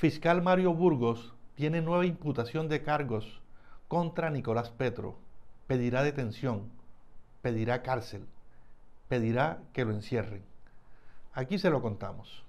fiscal Mario Burgos tiene nueva imputación de cargos contra Nicolás Petro. Pedirá detención, pedirá cárcel, pedirá que lo encierren. Aquí se lo contamos.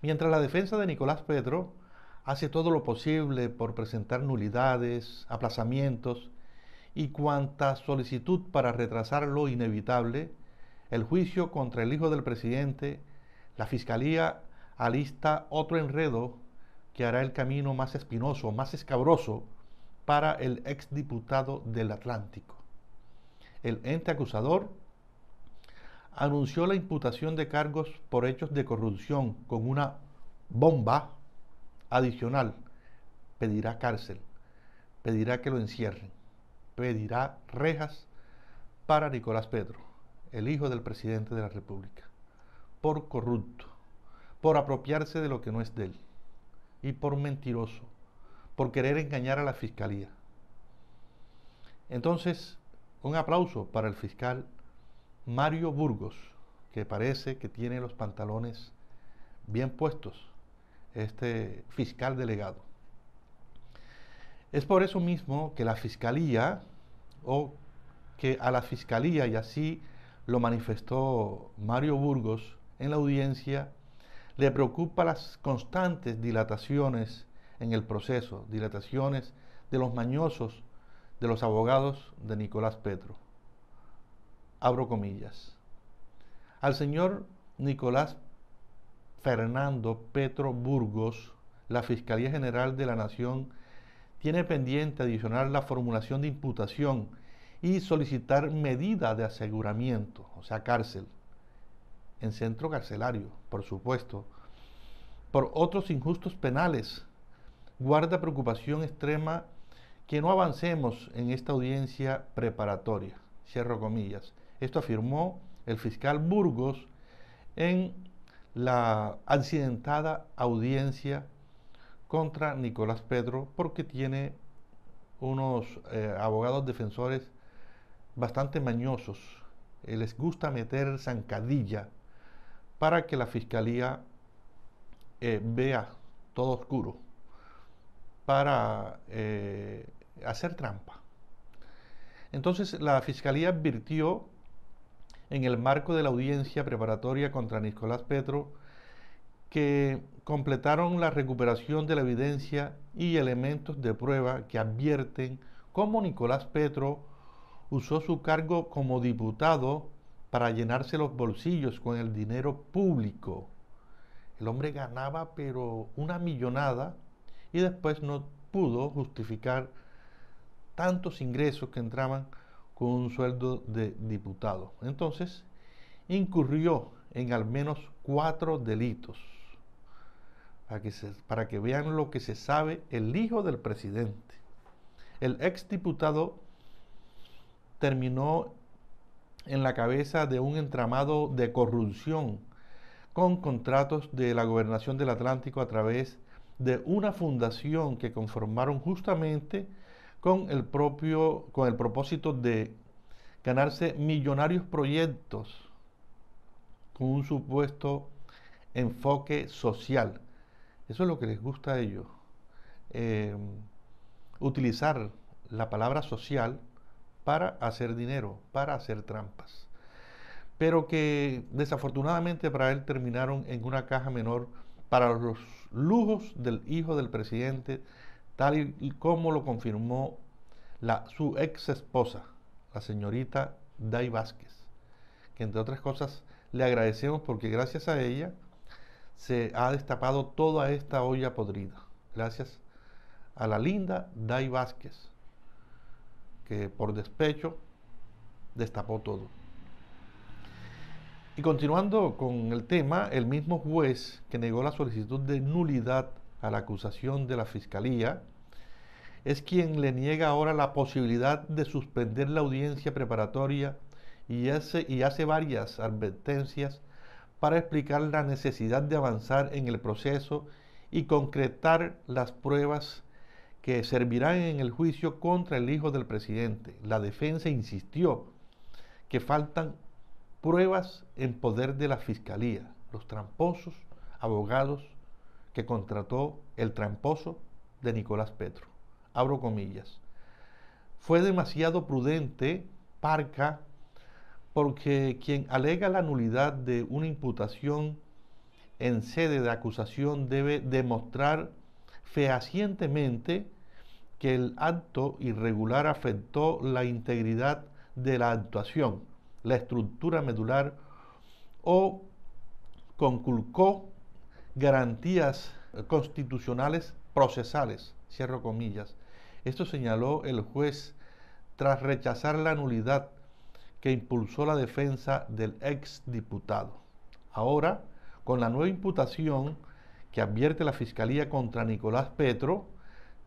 Mientras la defensa de Nicolás Petro hace todo lo posible por presentar nulidades, aplazamientos y cuanta solicitud para retrasar lo inevitable, el juicio contra el hijo del presidente, la fiscalía alista otro enredo que hará el camino más espinoso, más escabroso para el exdiputado del Atlántico. El ente acusador anunció la imputación de cargos por hechos de corrupción con una bomba adicional. Pedirá cárcel, pedirá que lo encierren, pedirá rejas para Nicolás Pedro, el hijo del presidente de la República, por corrupto, por apropiarse de lo que no es de él y por mentiroso, por querer engañar a la fiscalía. Entonces, un aplauso para el fiscal Mario Burgos, que parece que tiene los pantalones bien puestos, este fiscal delegado. Es por eso mismo que la fiscalía, o que a la fiscalía, y así lo manifestó Mario Burgos en la audiencia le preocupa las constantes dilataciones en el proceso, dilataciones de los mañosos, de los abogados de Nicolás Petro. Abro comillas. Al señor Nicolás Fernando Petro Burgos, la Fiscalía General de la Nación tiene pendiente adicionar la formulación de imputación y solicitar medida de aseguramiento, o sea, cárcel, en centro carcelario, por supuesto, por otros injustos penales, guarda preocupación extrema que no avancemos en esta audiencia preparatoria. Cierro comillas. Esto afirmó el fiscal Burgos en la accidentada audiencia contra Nicolás Pedro porque tiene unos eh, abogados defensores bastante mañosos. les gusta meter zancadilla para que la fiscalía eh, vea todo oscuro, para eh, hacer trampa. Entonces la fiscalía advirtió en el marco de la audiencia preparatoria contra Nicolás Petro que completaron la recuperación de la evidencia y elementos de prueba que advierten cómo Nicolás Petro usó su cargo como diputado para llenarse los bolsillos con el dinero público. El hombre ganaba pero una millonada y después no pudo justificar tantos ingresos que entraban con un sueldo de diputado. Entonces, incurrió en al menos cuatro delitos. Para que, vean lo que se sabe el hijo del presidente. El ex diputado terminó en la cabeza de un entramado de corrupción con contratos de la gobernación del Atlántico a través de una fundación que conformaron justamente con el propio con el propósito de ganarse millonarios proyectos con un supuesto enfoque social. Eso es lo que les gusta a ellos. Eh, utilizar la palabra social para hacer dinero, para hacer trampas. Pero que desafortunadamente para él terminaron en una caja menor para los lujos del hijo del presidente, tal y como lo confirmó la, su ex esposa, la señorita Day Vázquez, que entre otras cosas le agradecemos porque gracias a ella se ha destapado toda esta olla podrida. Gracias a la linda Day Vázquez, que por despecho destapó todo. Y continuando con el tema, el mismo juez que negó la solicitud de nulidad a la acusación de la Fiscalía es quien le niega ahora la posibilidad de suspender la audiencia preparatoria y hace, y hace varias advertencias para explicar la necesidad de avanzar en el proceso y concretar las pruebas que servirán en el juicio contra el hijo del presidente. La defensa insistió que faltan pruebas en poder de la fiscalía, los tramposos abogados que contrató el tramposo de Nicolás Petro. Abro comillas. Fue demasiado prudente, parca, porque quien alega la nulidad de una imputación en sede de acusación debe demostrar fehacientemente que el acto irregular afectó la integridad de la actuación, la estructura medular o conculcó garantías constitucionales procesales, cierro comillas. Esto señaló el juez tras rechazar la nulidad que impulsó la defensa del ex diputado. Ahora, con la nueva imputación que advierte la Fiscalía contra Nicolás Petro,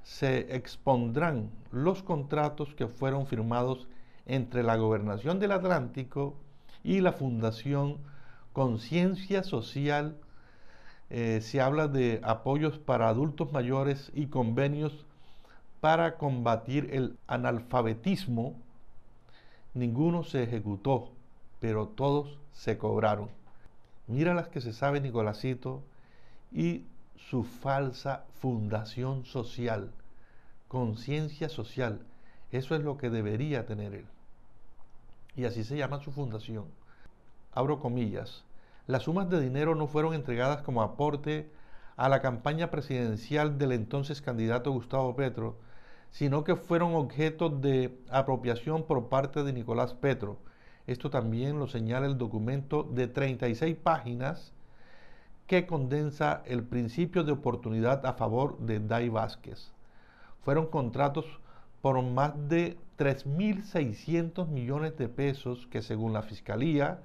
se expondrán los contratos que fueron firmados entre la Gobernación del Atlántico y la Fundación Conciencia Social. Eh, se habla de apoyos para adultos mayores y convenios para combatir el analfabetismo. Ninguno se ejecutó, pero todos se cobraron. Mira las que se sabe Nicolásito y su falsa fundación social, conciencia social. Eso es lo que debería tener él. Y así se llama su fundación. Abro comillas. Las sumas de dinero no fueron entregadas como aporte a la campaña presidencial del entonces candidato Gustavo Petro, sino que fueron objeto de apropiación por parte de Nicolás Petro. Esto también lo señala el documento de 36 páginas que condensa el principio de oportunidad a favor de Dai Vázquez. Fueron contratos por más de 3.600 millones de pesos que, según la Fiscalía,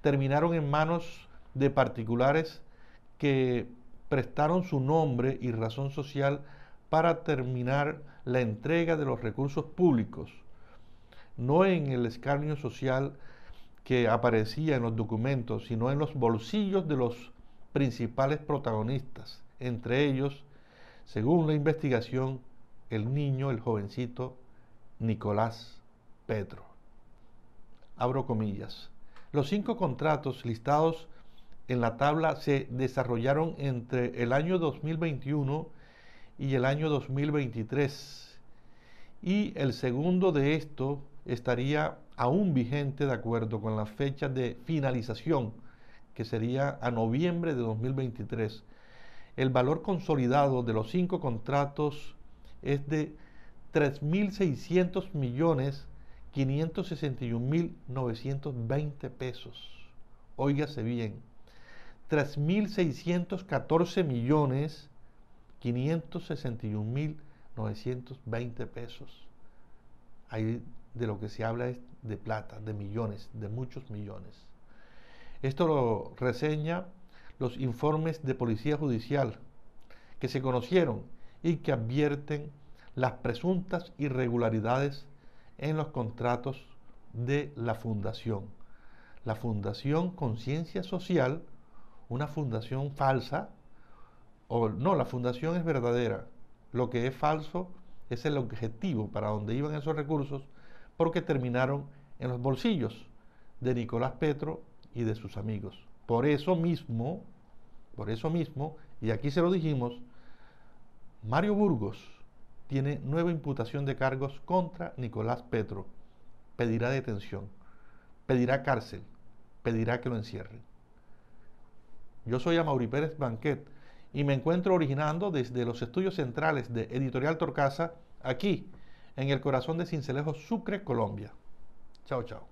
terminaron en manos de particulares que prestaron su nombre y razón social para terminar la entrega de los recursos públicos, no en el escarnio social que aparecía en los documentos, sino en los bolsillos de los principales protagonistas, entre ellos, según la investigación, el niño, el jovencito Nicolás Petro. Abro comillas. Los cinco contratos listados en la tabla se desarrollaron entre el año 2021 y el año 2023 y el segundo de estos estaría aún vigente de acuerdo con la fecha de finalización que sería a noviembre de 2023, el valor consolidado de los cinco contratos es de 3.600 millones 561.920 pesos. Óigase bien, 3.614.561.920 millones pesos. Ahí de lo que se habla es de plata, de millones, de muchos millones. Esto lo reseña los informes de policía judicial que se conocieron y que advierten las presuntas irregularidades en los contratos de la fundación. La fundación Conciencia Social, una fundación falsa, o no, la fundación es verdadera. Lo que es falso es el objetivo para donde iban esos recursos porque terminaron en los bolsillos de Nicolás Petro y de sus amigos. Por eso mismo, por eso mismo, y aquí se lo dijimos, Mario Burgos tiene nueva imputación de cargos contra Nicolás Petro. Pedirá detención, pedirá cárcel, pedirá que lo encierren. Yo soy Amaury Pérez Banquet y me encuentro originando desde los estudios centrales de Editorial Torcasa, aquí, en el corazón de Cincelejo, Sucre, Colombia. Chao, chao.